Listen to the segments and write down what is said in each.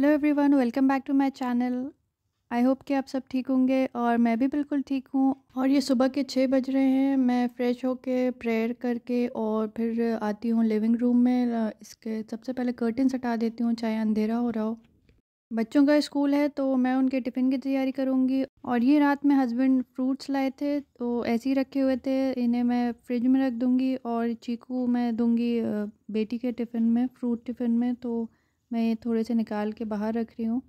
Hello everyone welcome back to my channel I hope कि आप सब ठीक होंगे और मैं भी बिल्कुल ठीक हूँ और ये सुबह के छः बज रहे हैं मैं फ़्रेश होके प्रेयर करके और फिर आती हूँ लिविंग रूम में इसके सबसे पहले कर्टन हटा देती हूँ चाहे अंधेरा हो रहा हो बच्चों का स्कूल है तो मैं उनके टिफ़िन की तैयारी करूँगी और ये रात में हस्बैंड फ्रूट्स लाए थे तो ऐसे ही रखे हुए थे इन्हें मैं फ्रिज में रख दूँगी और चीकू मैं दूँगी बेटी के टिफ़िन में फ्रूट टिफ़िन में तो मैं थोड़े से निकाल के बाहर रख रही हूँ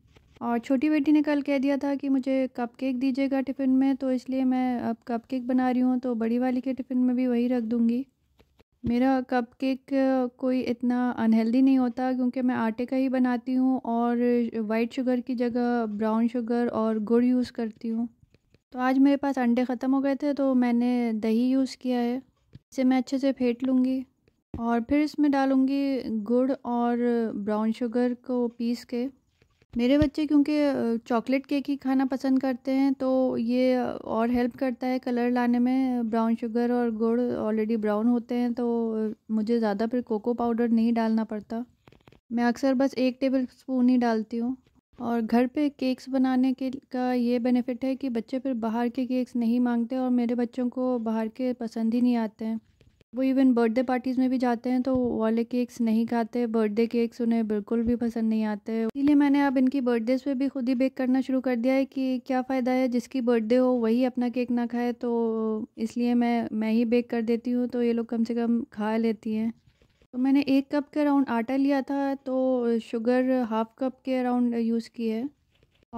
और छोटी बेटी ने कल कह दिया था कि मुझे कपकेक दीजिएगा टिफ़िन में तो इसलिए मैं अब कपकेक बना रही हूँ तो बड़ी वाली के टिफ़िन में भी वही रख दूँगी मेरा कपकेक कोई इतना अनहेल्दी नहीं होता क्योंकि मैं आटे का ही बनाती हूँ और वाइट शुगर की जगह ब्राउन शुगर और गुड़ यूज़ करती हूँ तो आज मेरे पास अंडे ख़त्म हो गए थे तो मैंने दही यूज़ किया है इसे मैं अच्छे से फेंट लूँगी और फिर इसमें डालूँगी गुड़ और ब्राउन शुगर को पीस के मेरे बच्चे क्योंकि चॉकलेट केक ही खाना पसंद करते हैं तो ये और हेल्प करता है कलर लाने में ब्राउन शुगर और गुड़ ऑलरेडी ब्राउन होते हैं तो मुझे ज़्यादा फिर कोको पाउडर नहीं डालना पड़ता मैं अक्सर बस एक टेबल स्पून ही डालती हूँ और घर पे केक्स बनाने के का ये बेनिफिट है कि बच्चे फिर बाहर के केक्स नहीं मांगते और मेरे बच्चों को बाहर के पसंद ही नहीं आते हैं वो इवन बर्थडे पार्टीज़ में भी जाते हैं तो वाले केक्स नहीं खाते बर्थडे केक्स उन्हें बिल्कुल भी पसंद नहीं आते इसलिए मैंने अब इनकी बर्थडेज़ पे भी खुद ही बेक करना शुरू कर दिया है कि क्या फ़ायदा है जिसकी बर्थडे हो वही अपना केक ना खाए तो इसलिए मैं मैं ही बेक कर देती हूँ तो ये लोग कम से कम खा लेती हैं तो मैंने एक कप के अराउंड आटा लिया था तो शुगर हाफ़ कप के अराउंड यूज़ की है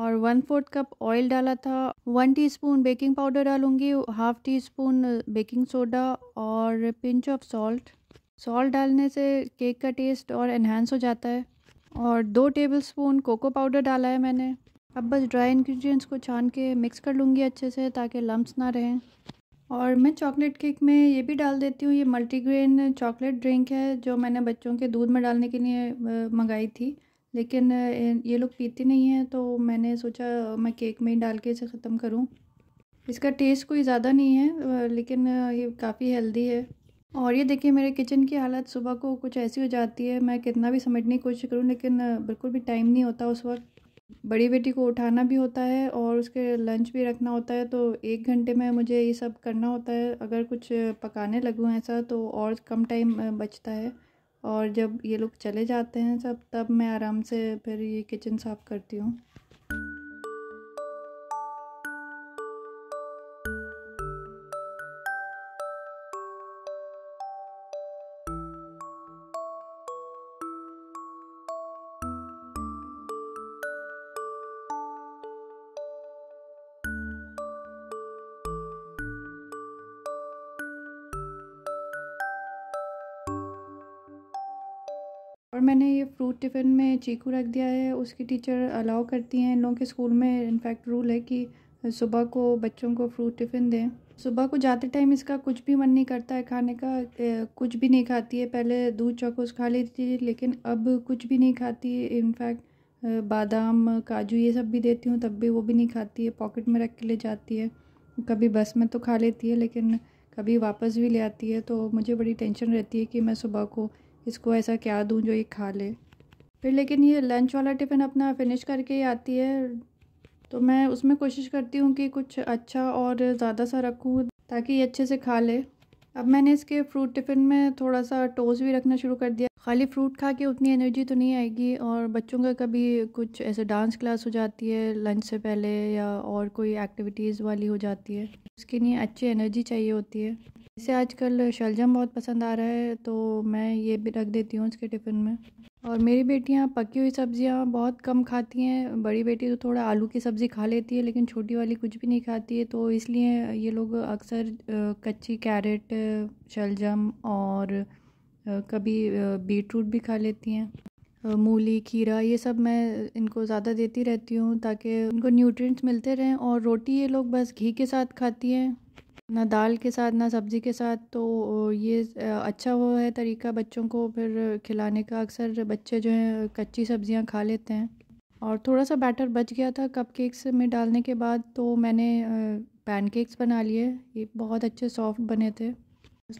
और वन फोर्थ कप ऑयल डाला था वन टीस्पून बेकिंग पाउडर डालूंगी half teaspoon baking soda और पिंच ऑफ सॉल्ट सॉल्ट डालने से केक का टेस्ट और इन्हेंस हो जाता है और दो टेबल स्पून कोको पाउडर डाला है मैंने अब बस ड्राई इंग्रेडिएंट्स को छान के मिक्स कर लूँगी अच्छे से ताकि लम्ब्स ना रहें और मैं चॉकलेट केक में ये भी डाल देती हूँ ये मल्टीग्रेन चॉकलेट ड्रिंक है जो मैंने बच्चों के दूध में डालने के लिए मंगाई थी लेकिन ये लोग पीते नहीं हैं तो मैंने सोचा मैं केक में ही डाल के इसे ख़त्म करूँ इसका टेस्ट कोई ज़्यादा नहीं है लेकिन ये काफ़ी हेल्दी है और ये देखिए मेरे किचन की हालत सुबह को कुछ ऐसी हो जाती है मैं कितना भी समेटने की कोशिश करूँ लेकिन बिल्कुल भी टाइम नहीं होता उस वक्त बड़ी बेटी को उठाना भी होता है और उसके लंच भी रखना होता है तो एक घंटे में मुझे ये सब करना होता है अगर कुछ पकाने लगूँ ऐसा तो और कम टाइम बचता है और जब ये लोग चले जाते हैं सब तब मैं आराम से फिर ये किचन साफ़ करती हूँ और मैंने ये फ्रूट टिफ़िन में चीकू रख दिया है उसकी टीचर अलाउ करती हैं इन लोगों के स्कूल में इनफैक्ट रूल है कि सुबह को बच्चों को फ्रूट टिफ़िन दें सुबह को जाते टाइम इसका कुछ भी मन नहीं करता है खाने का ए, कुछ भी नहीं खाती है पहले दूध चौकोस खा लेती थी लेकिन अब कुछ भी नहीं खाती है इनफैक्ट बादाम काजू ये सब भी देती हूँ तब भी वो भी नहीं खाती है पॉकेट में रख के ले जाती है कभी बस में तो खा लेती है लेकिन कभी वापस भी ले आती है तो मुझे बड़ी टेंशन रहती है कि मैं सुबह को इसको ऐसा क्या दूँ जो ये खा ले फिर लेकिन ये लंच वाला टिफ़िन अपना फिनिश करके ही आती है तो मैं उसमें कोशिश करती हूँ कि कुछ अच्छा और ज़्यादा सा रखूँ ताकि ये अच्छे से खा ले अब मैंने इसके फ्रूट टिफ़िन में थोड़ा सा टोस्ट भी रखना शुरू कर दिया खाली फ्रूट खा के उतनी एनर्जी तो नहीं आएगी और बच्चों का कभी कुछ ऐसे डांस क्लास हो जाती है लंच से पहले या और कोई एक्टिविटीज़ वाली हो जाती है उसके लिए अच्छी एनर्जी चाहिए होती है जैसे आजकल शलजम बहुत पसंद आ रहा है तो मैं ये भी रख देती हूँ उसके टिफ़िन में और मेरी बेटियाँ पकी हुई सब्ज़ियाँ बहुत कम खाती हैं बड़ी बेटी तो थोड़ा आलू की सब्ज़ी खा लेती है लेकिन छोटी वाली कुछ भी नहीं खाती है तो इसलिए ये लोग अक्सर कच्ची कैरेट शलजम और कभी बीट रूट भी खा लेती हैं मूली खीरा ये सब मैं इनको ज़्यादा देती रहती हूँ ताकि उनको न्यूट्रिएंट्स मिलते रहें और रोटी ये लोग बस घी के साथ खाती हैं ना दाल के साथ ना सब्ज़ी के साथ तो ये अच्छा वो है तरीका बच्चों को फिर खिलाने का अक्सर बच्चे जो हैं कच्ची सब्ज़ियाँ खा लेते हैं और थोड़ा सा बैटर बच गया था कपकेक्स में डालने के बाद तो मैंने पैनकेक्स बना लिए ये बहुत अच्छे सॉफ्ट बने थे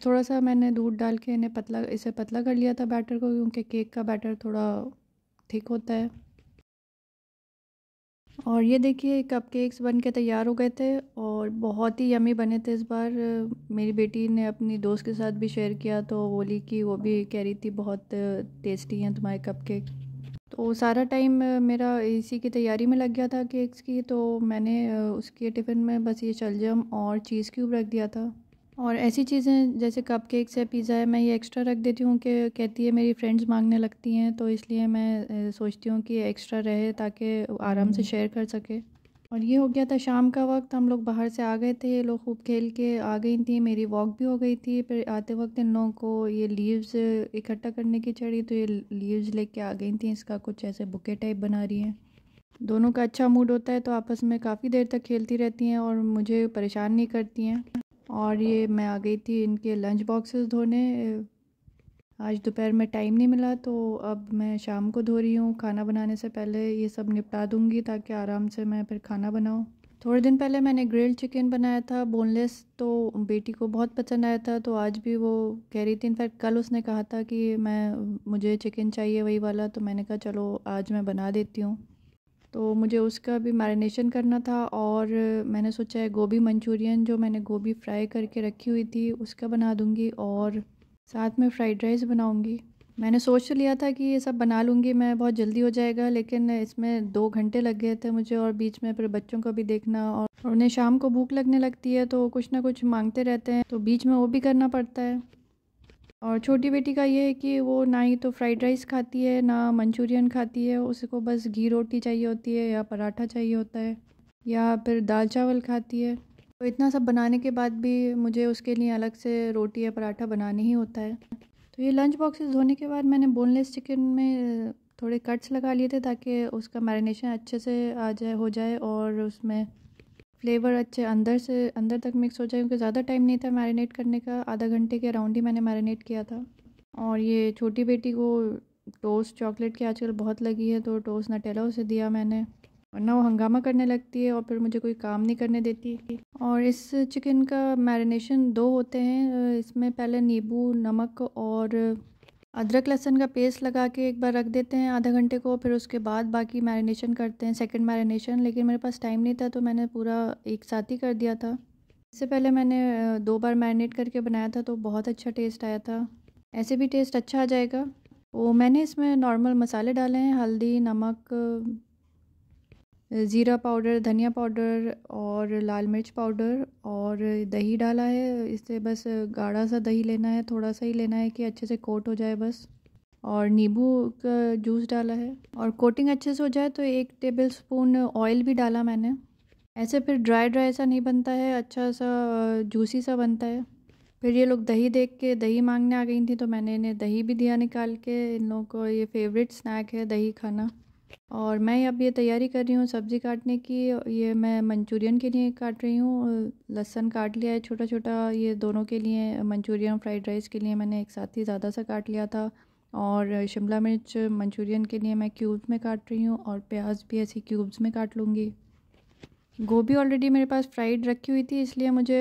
थोड़ा सा मैंने दूध डाल के इन्हें पतला इसे पतला कर लिया था बैटर को क्योंकि केक का बैटर थोड़ा थिक होता है और ये देखिए कपकेक्स बन के तैयार हो गए थे और बहुत ही यमी बने थे इस बार मेरी बेटी ने अपनी दोस्त के साथ भी शेयर किया तो बोली कि वो भी कह रही थी बहुत टेस्टी हैं तुम्हारे कपकेक तो सारा टाइम मेरा इसी की तैयारी में लग गया था केक्स की तो मैंने उसके टिफ़िन में बस ये शलजम और चीज़ क्यूब रख दिया था और ऐसी चीज़ें जैसे कप केक्स या पिज़्ज़ा है मैं ये एक्स्ट्रा रख देती हूँ कि कहती है मेरी फ्रेंड्स मांगने लगती हैं तो इसलिए मैं सोचती हूँ कि एक्स्ट्रा रहे ताकि आराम से शेयर हम्म। कर सके और ये हो गया था शाम का वक्त हम लोग बाहर से आ गए थे ये लोग खूब खेल के आ गई थी मेरी वॉक भी हो गई थी फिर आते वक्त इन लोगों को ये लीव्स इकट्ठा करने की चढ़ी तो ये लीव्स लेके आ गई थी इसका कुछ ऐसे बुके टाइप बना रही हैं दोनों का अच्छा मूड होता है तो आपस में काफ़ी देर तक खेलती रहती हैं और मुझे परेशान नहीं करती हैं और ये मैं आ गई थी इनके लंच बॉक्सेस धोने आज दोपहर में टाइम नहीं मिला तो अब मैं शाम को धो रही हूँ खाना बनाने से पहले ये सब निपटा दूँगी ताकि आराम से मैं फिर खाना बनाऊँ थोड़े दिन पहले मैंने ग्रिल्ड चिकन बनाया था बोनलेस तो बेटी को बहुत पसंद आया था तो आज भी वो कह रही थी इनफैक्ट कल उसने कहा था कि मैं मुझे चिकन चाहिए वही वाला तो मैंने कहा चलो आज मैं बना देती हूँ तो मुझे उसका भी मैरिनेशन करना था और मैंने सोचा है गोभी मंचूरियन जो मैंने गोभी फ्राई करके रखी हुई थी उसका बना दूँगी और साथ में फ्राइड राइस बनाऊँगी मैंने सोच लिया था कि ये सब बना लूँगी मैं बहुत जल्दी हो जाएगा लेकिन इसमें दो घंटे लग गए थे मुझे और बीच में फिर बच्चों को भी देखना और उन्हें शाम को भूख लगने लगती है तो कुछ ना कुछ मांगते रहते हैं तो बीच में वो भी करना पड़ता है और छोटी बेटी का ये है कि वो ना ही तो फ्राइड राइस खाती है ना मंचूरियन खाती है उसको बस घी रोटी चाहिए होती है या पराठा चाहिए होता है या फिर दाल चावल खाती है तो इतना सब बनाने के बाद भी मुझे उसके लिए अलग से रोटी या पराठा बनाने ही होता है तो ये लंच बॉक्सेस धोने के बाद मैंने बोनलेस चिकन में थोड़े कट्स लगा लिए थे ताकि उसका मैरिनेशन अच्छे से आ जाए हो जाए और उसमें फ्लेवर अच्छे अंदर से अंदर तक मिक्स हो जाए क्योंकि ज़्यादा टाइम नहीं था मैरिनेट करने का आधा घंटे के अराउंड ही मैंने मैरिनेट किया था और ये छोटी बेटी को टोस्ट चॉकलेट की आजकल बहुत लगी है तो टोस्ट नटेला उसे दिया मैंने वरना वो हंगामा करने लगती है और फिर मुझे कोई काम नहीं करने देती और इस चिकन का मैरिनेशन दो होते हैं इसमें पहले नींबू नमक और अदरक लहसन का पेस्ट लगा के एक बार रख देते हैं आधा घंटे को फिर उसके बाद बाकी मैरिनेशन करते हैं सेकंड मैरिनेशन लेकिन मेरे पास टाइम नहीं था तो मैंने पूरा एक साथ ही कर दिया था इससे पहले मैंने दो बार मैरिनेट करके बनाया था तो बहुत अच्छा टेस्ट आया था ऐसे भी टेस्ट अच्छा आ जाएगा वो मैंने इसमें नॉर्मल मसाले डाले हैं हल्दी नमक ज़ीरा पाउडर धनिया पाउडर और लाल मिर्च पाउडर और दही डाला है इससे बस गाढ़ा सा दही लेना है थोड़ा सा ही लेना है कि अच्छे से कोट हो जाए बस और नींबू का जूस डाला है और कोटिंग अच्छे से हो जाए तो एक टेबल स्पून ऑयल भी डाला मैंने ऐसे फिर ड्राई ड्राई सा नहीं बनता है अच्छा सा जूसी सा बनता है फिर ये लोग दही देख के दही मांगने आ गई थी तो मैंने इन्हें दही भी दिया निकाल के इन लोगों को ये फेवरेट स्नैक है दही खाना और मैं अब ये तैयारी कर रही हूँ सब्ज़ी काटने की ये मैं मंचूरियन के लिए काट रही हूँ लहसन काट लिया है छोटा छोटा ये दोनों के लिए मंचूरियन फ्राइड राइस के लिए मैंने एक साथ ही ज़्यादा सा काट लिया था और शिमला मिर्च मंचूरियन के लिए मैं क्यूब्स में काट रही हूँ और प्याज भी ऐसी क्यूब्स में काट लूँगी गोभी ऑलरेडी मेरे पास फ्राइड रखी हुई थी इसलिए मुझे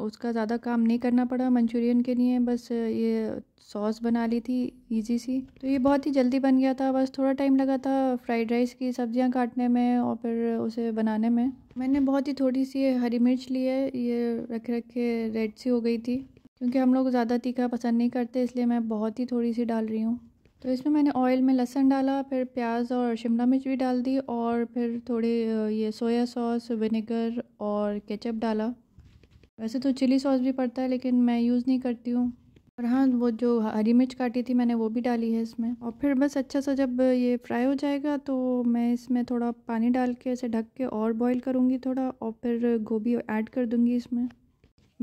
उसका ज़्यादा काम नहीं करना पड़ा मंचूरियन के लिए बस ये सॉस बना ली थी इजी सी तो ये बहुत ही जल्दी बन गया था बस थोड़ा टाइम लगा था फ्राइड राइस की सब्जियां काटने में और फिर उसे बनाने में मैंने बहुत ही थोड़ी सी हरी मिर्च ली है ये रख रखे रेड सी हो गई थी क्योंकि हम लोग ज़्यादा तीखा पसंद नहीं करते इसलिए मैं बहुत ही थोड़ी सी डाल रही हूँ तो इसमें मैंने ऑयल में लहसन डाला फिर प्याज और शिमला मिर्च भी डाल दी और फिर थोड़े ये सोया सॉस विनेगर और केचप डाला वैसे तो चिली सॉस भी पड़ता है लेकिन मैं यूज़ नहीं करती हूँ और हाँ वो जो हरी मिर्च काटी थी मैंने वो भी डाली है इसमें और फिर बस अच्छा सा जब ये फ्राई हो जाएगा तो मैं इसमें थोड़ा पानी डाल के इसे ढक के और बॉईल करूँगी थोड़ा और फिर गोभी ऐड कर दूँगी इसमें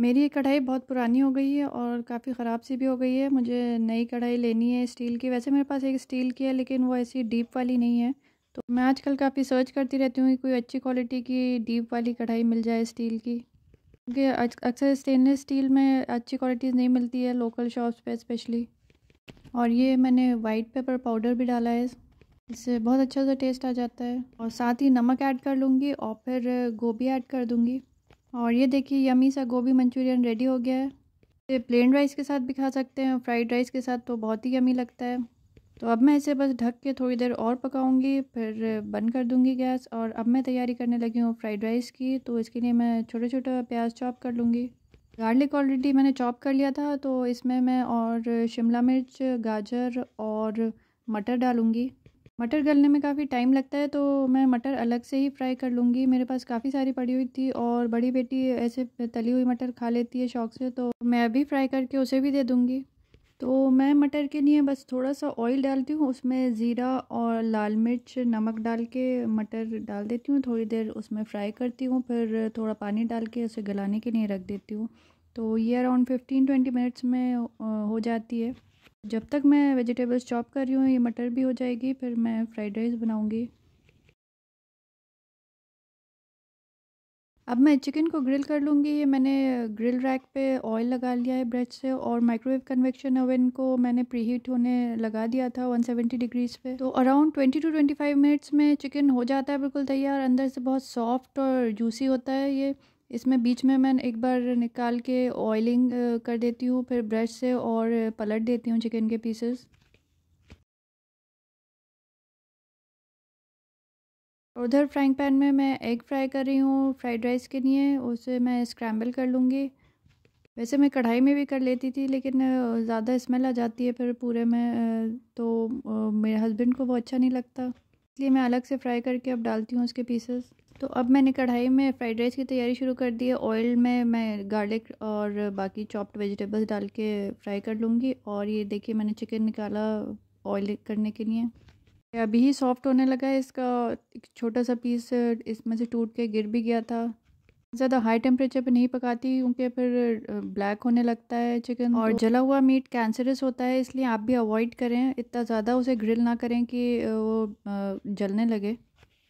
मेरी ये कढ़ाई बहुत पुरानी हो गई है और काफ़ी ख़राब सी भी हो गई है मुझे नई कढ़ाई लेनी है स्टील की वैसे मेरे पास एक स्टील की है लेकिन वो ऐसी डीप वाली नहीं है तो मैं आजकल काफ़ी सर्च करती रहती हूँ कि कोई अच्छी क्वालिटी की डीप वाली कढ़ाई मिल जाए स्टील की क्योंकि अक्सर स्टेनलेस स्टील में अच्छी क्वालिटी नहीं मिलती है लोकल शॉप्स पे स्पेशली और ये मैंने वाइट पेपर पाउडर भी डाला है इससे बहुत अच्छा सा टेस्ट आ जाता है और साथ ही नमक ऐड कर लूँगी और फिर गोभी ऐड कर दूँगी और ये देखिए यमी सा गोभी मंचूरियन रेडी हो गया है इसे प्लेन राइस के साथ भी खा सकते हैं फ्राइड राइस के साथ तो बहुत ही यमी लगता है तो अब मैं इसे बस ढक के थोड़ी देर और पकाऊंगी फिर बंद कर दूंगी गैस और अब मैं तैयारी करने लगी हूँ फ्राइड राइस की तो इसके लिए मैं छोटे छोटा प्याज चॉप कर लूँगी गार्लिक ऑलरेडी मैंने चॉप कर लिया था तो इसमें मैं और शिमला मिर्च गाजर और मटर डालूँगी मटर गलने में काफ़ी टाइम लगता है तो मैं मटर अलग से ही फ्राई कर लूँगी मेरे पास काफ़ी सारी पड़ी हुई थी और बड़ी बेटी ऐसे तली हुई मटर खा लेती है शौक से तो मैं अभी फ्राई करके उसे भी दे दूँगी तो मैं मटर के लिए बस थोड़ा सा ऑयल डालती हूँ उसमें ज़ीरा और लाल मिर्च नमक डाल के मटर डाल देती हूँ थोड़ी देर उसमें फ्राई करती हूँ फिर थोड़ा पानी डाल के उसे गलाने के लिए रख देती हूँ तो ये अराउंड फिफ्टीन ट्वेंटी मिनट्स में हो जाती है जब तक मैं वेजिटेबल्स चॉप कर रही हूँ ये मटर भी हो जाएगी फिर मैं फ्राइड राइस बनाऊँगी अब मैं चिकन को ग्रिल कर लूँगी ये मैंने ग्रिल रैक पे ऑयल लगा लिया है ब्रेड से और माइक्रोवेव कन्वेक्शन ओवन को मैंने प्री हीट होने लगा दिया था 170 डिग्रीज पे तो अराउंड 20 टू 25 मिनट्स में चिकन हो जाता है बिल्कुल तैयार अंदर से बहुत सॉफ्ट और जूसी होता है ये इसमें बीच में मैं एक बार निकाल के ऑयलिंग कर देती हूँ फिर ब्रश से और पलट देती हूँ चिकन के पीसेस उधर फ्राइंग पैन में मैं एग फ्राई कर रही हूँ फ्राइड राइस के लिए उसे मैं स्क्रैम्बल कर लूँगी वैसे मैं कढ़ाई में भी कर लेती थी लेकिन ज़्यादा स्मेल आ जाती है फिर पूरे में तो मेरे हस्बैंड को वो अच्छा नहीं लगता इसलिए मैं अलग से फ्राई करके अब डालती हूँ उसके पीसेस तो अब मैंने कढ़ाई में फ्राइड राइस की तैयारी शुरू कर दी है ऑयल में मैं गार्लिक और बाकी चॉप्ड वेजिटेबल्स डाल के फ्राई कर लूँगी और ये देखिए मैंने चिकन निकाला ऑयल करने के लिए अभी ही सॉफ्ट होने लगा है इसका एक छोटा सा पीस इसमें से टूट के गिर भी गया था ज़्यादा हाई टेम्परेचर पे नहीं पकाती क्योंकि फिर ब्लैक होने लगता है चिकन और तो। जला हुआ मीट कैंसरस होता है इसलिए आप भी अवॉइड करें इतना ज़्यादा उसे ग्रिल ना करें कि वो जलने लगे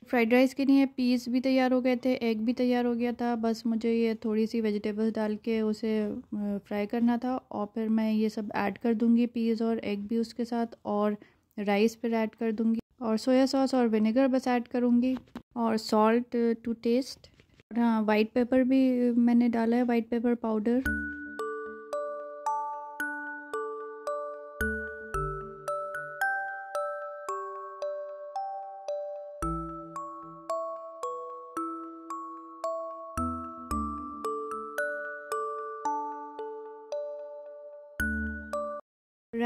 फ्राइड राइस के लिए पीस भी तैयार हो गए थे एग भी तैयार हो गया था बस मुझे ये थोड़ी सी वेजिटेबल्स डाल के उसे फ्राई करना था और फिर मैं ये सब ऐड कर दूँगी पीस और एग भी उसके साथ और राइस फिर ऐड कर दूँगी और सोया सॉस और विनेगर बस ऐड करूँगी और सॉल्ट टू टेस्ट और हाँ वाइट पेपर भी मैंने डाला है वाइट पेपर पाउडर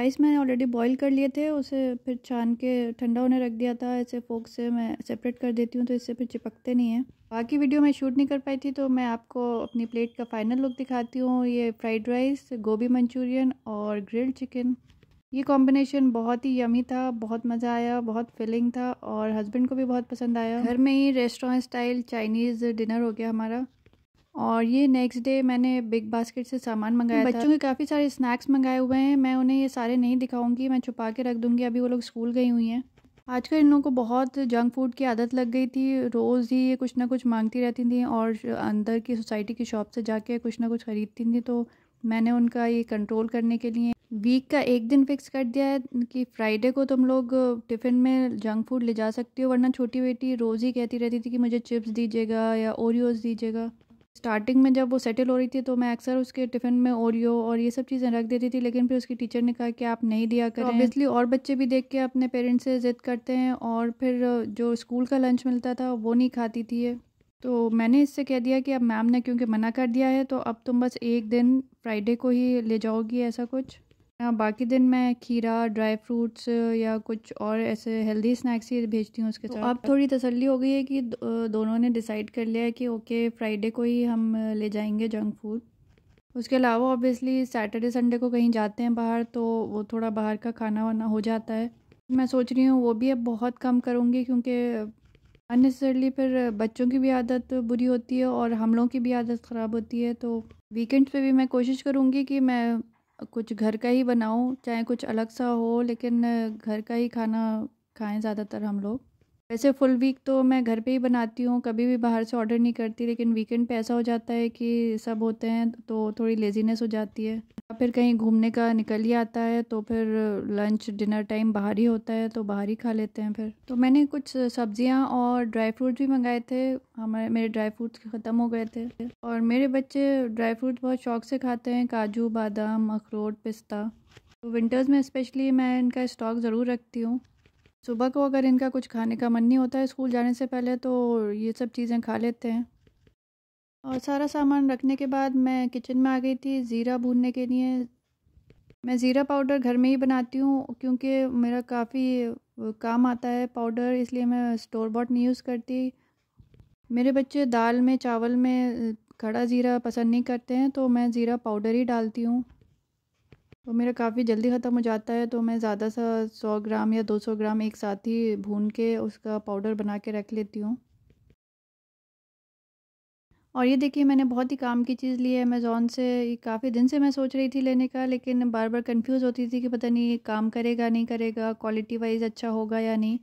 राइस मैंने ऑलरेडी बॉईल कर लिए थे उसे फिर छान के ठंडा होने रख दिया था ऐसे फोक से मैं सेपरेट कर देती हूँ तो इससे फिर चिपकते नहीं हैं बाकी वीडियो मैं शूट नहीं कर पाई थी तो मैं आपको अपनी प्लेट का फाइनल लुक दिखाती हूँ ये फ्राइड राइस गोभी मंचूरियन और ग्रिल्ड चिकन ये कॉम्बिनेशन बहुत ही यमी था बहुत मज़ा आया बहुत फिलिंग था और हस्बैंड को भी बहुत पसंद आया घर में ही रेस्टोरेंट स्टाइल चाइनीज़ डिनर हो गया हमारा और ये नेक्स्ट डे मैंने बिग बास्केट से सामान तो मंगाया बच्चों के काफ़ी सारे स्नैक्स मंगाए हुए हैं मैं उन्हें ये सारे नहीं दिखाऊंगी मैं छुपा के रख दूंगी अभी वो लोग स्कूल गई हुई हैं आजकल इन लोगों को बहुत जंक फूड की आदत लग गई थी रोज़ ही ये कुछ ना कुछ मांगती रहती थी और अंदर की सोसाइटी की शॉप से जाके कुछ ना कुछ ख़रीदती थी तो मैंने उनका ये कंट्रोल करने के लिए वीक का एक दिन फिक्स कर दिया है कि फ्राइडे को तुम लोग टिफ़िन में जंक फूड ले जा सकती हो वरना छोटी बेटी रोज़ ही कहती रहती थी कि मुझे चिप्स दीजिएगा या ओरियोज़ दीजिएगा स्टार्टिंग में जब वो सेटल हो रही थी तो मैं अक्सर उसके टिफ़िन में ओरियो और ये सब चीज़ें रख देती थी लेकिन फिर उसकी टीचर ने कहा कि आप नहीं दिया तो करें ऑब्वियसली तो और बच्चे भी देख के अपने पेरेंट्स से ज़िद करते हैं और फिर जो स्कूल का लंच मिलता था वो नहीं खाती थी तो मैंने इससे कह दिया कि अब मैम ने क्योंकि मना कर दिया है तो अब तुम बस एक दिन फ्राइडे को ही ले जाओगी ऐसा कुछ बाकी दिन मैं खीरा ड्राई फ्रूट्स या कुछ और ऐसे हेल्दी स्नैक्स ही भेजती हूँ उसके तो साथ तो अब थोड़ी तसल्ली हो गई है कि दोनों ने डिसाइड कर लिया है कि ओके फ्राइडे को ही हम ले जाएंगे जंक फूड उसके अलावा ऑब्वियसली सैटरडे संडे को कहीं जाते हैं बाहर तो वो थोड़ा बाहर का खाना वाना हो जाता है मैं सोच रही हूँ वो भी अब बहुत कम करूँगी क्योंकि अननेसरली फिर बच्चों की भी आदत बुरी होती है और हम लोगों की भी आदत ख़राब होती है तो वीकेंड्स पे भी मैं कोशिश करूँगी कि मैं कुछ घर का ही बनाओ चाहे कुछ अलग सा हो लेकिन घर का ही खाना खाएं ज़्यादातर हम लोग वैसे फुल वीक तो मैं घर पे ही बनाती हूँ कभी भी बाहर से ऑर्डर नहीं करती लेकिन वीकेंड पे ऐसा हो जाता है कि सब होते हैं तो थोड़ी लेजीनेस हो जाती है या फिर कहीं घूमने का निकल ही आता है तो फिर लंच डिनर टाइम बाहर ही होता है तो बाहर ही खा लेते हैं फिर तो मैंने कुछ सब्जियाँ और ड्राई फ्रूट भी मंगाए थे हमारे मेरे ड्राई फ्रूट्स ख़त्म हो गए थे और मेरे बच्चे ड्राई फ्रूट बहुत शौक से खाते हैं काजू बादाम अखरोट पिस्ता तो विंटर्स में स्पेशली मैं इनका स्टॉक ज़रूर रखती हूँ सुबह को अगर इनका कुछ खाने का मन नहीं होता है स्कूल जाने से पहले तो ये सब चीज़ें खा लेते हैं और सारा सामान रखने के बाद मैं किचन में आ गई थी ज़ीरा भूनने के लिए मैं ज़ीरा पाउडर घर में ही बनाती हूँ क्योंकि मेरा काफ़ी काम आता है पाउडर इसलिए मैं स्टोर बॉट नहीं यूज़ करती मेरे बच्चे दाल में चावल में खड़ा ज़ीरा पसंद नहीं करते हैं तो मैं ज़ीरा पाउडर ही डालती हूँ और तो मेरा काफ़ी जल्दी ख़त्म हो जाता है तो मैं ज़्यादा सा सौ ग्राम या दो सौ ग्राम एक साथ ही भून के उसका पाउडर बना के रख लेती हूँ और ये देखिए मैंने बहुत ही काम की चीज़ ली है अमेज़ोन से काफ़ी दिन से मैं सोच रही थी लेने का लेकिन बार बार कंफ्यूज होती थी कि पता नहीं काम करेगा नहीं करेगा क्वालिटी वाइज अच्छा होगा या नहीं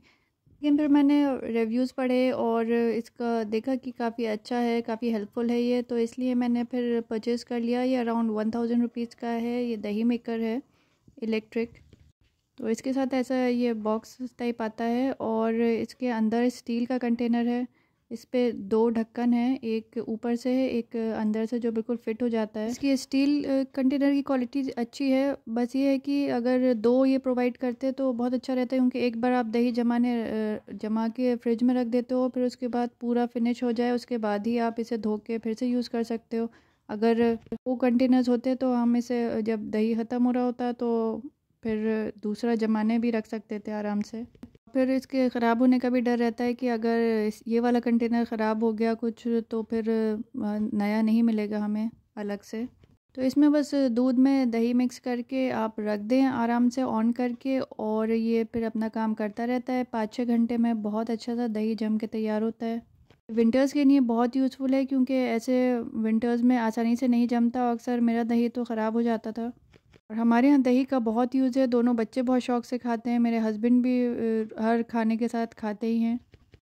लेकिन फिर मैंने रिव्यूज़ पढ़े और इसका देखा कि काफ़ी अच्छा है काफ़ी हेल्पफुल है ये तो इसलिए मैंने फिर परचेज़ कर लिया ये अराउंड वन थाउजेंड रुपीज़ का है ये दही मेकर है इलेक्ट्रिक तो इसके साथ ऐसा ये बॉक्स टाइप आता है और इसके अंदर स्टील का कंटेनर है इस पे दो ढक्कन है एक ऊपर से है एक अंदर से जो बिल्कुल फिट हो जाता है इसकी स्टील कंटेनर की क्वालिटी अच्छी है बस ये है कि अगर दो ये प्रोवाइड करते तो बहुत अच्छा रहता है क्योंकि एक बार आप दही जमाने जमा के फ्रिज में रख देते हो फिर उसके बाद पूरा फिनिश हो जाए उसके बाद ही आप इसे धो के फिर से यूज़ कर सकते हो अगर वो कंटेनर्स होते तो हम इसे जब दही ख़त्म हो रहा होता तो फिर दूसरा जमाने भी रख सकते थे आराम से फिर इसके ख़राब होने का भी डर रहता है कि अगर ये वाला कंटेनर ख़राब हो गया कुछ तो फिर नया नहीं मिलेगा हमें अलग से तो इसमें बस दूध में दही मिक्स करके आप रख दें आराम से ऑन करके और ये फिर अपना काम करता रहता है पाँच छः घंटे में बहुत अच्छा सा दही जम के तैयार होता है विंटर्स के लिए बहुत यूज़फुल है क्योंकि ऐसे विंटर्स में आसानी से नहीं जमता और अक्सर मेरा दही तो ख़राब हो जाता था और हमारे यहाँ दही का बहुत यूज़ है दोनों बच्चे बहुत शौक से खाते हैं मेरे हस्बैंड भी हर खाने के साथ खाते ही हैं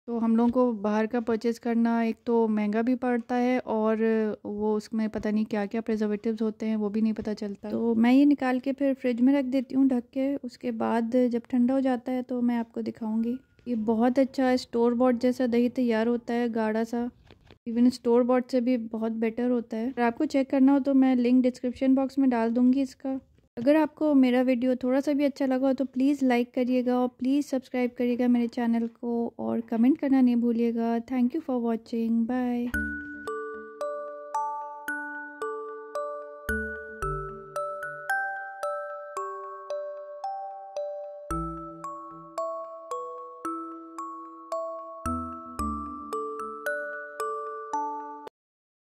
तो हम लोगों को बाहर का परचेज़ करना एक तो महंगा भी पड़ता है और वो उसमें पता नहीं क्या क्या प्रिजर्वेटिव होते हैं वो भी नहीं पता चलता तो मैं ये निकाल के फिर फ्रिज में रख देती हूँ ढक के उसके बाद जब ठंडा हो जाता है तो मैं आपको दिखाऊँगी ये बहुत अच्छा है स्टोर बॉट जैसा दही तैयार होता है गाढ़ा सा इवन स्टोर बॉट से भी बहुत बेटर होता है अगर आपको चेक करना हो तो मैं लिंक डिस्क्रिप्शन बॉक्स में डाल दूँगी इसका अगर आपको मेरा वीडियो थोड़ा सा भी अच्छा लगा हो तो प्लीज़ लाइक करिएगा और प्लीज़ सब्सक्राइब करिएगा मेरे चैनल को और कमेंट करना नहीं भूलिएगा thank you for watching bye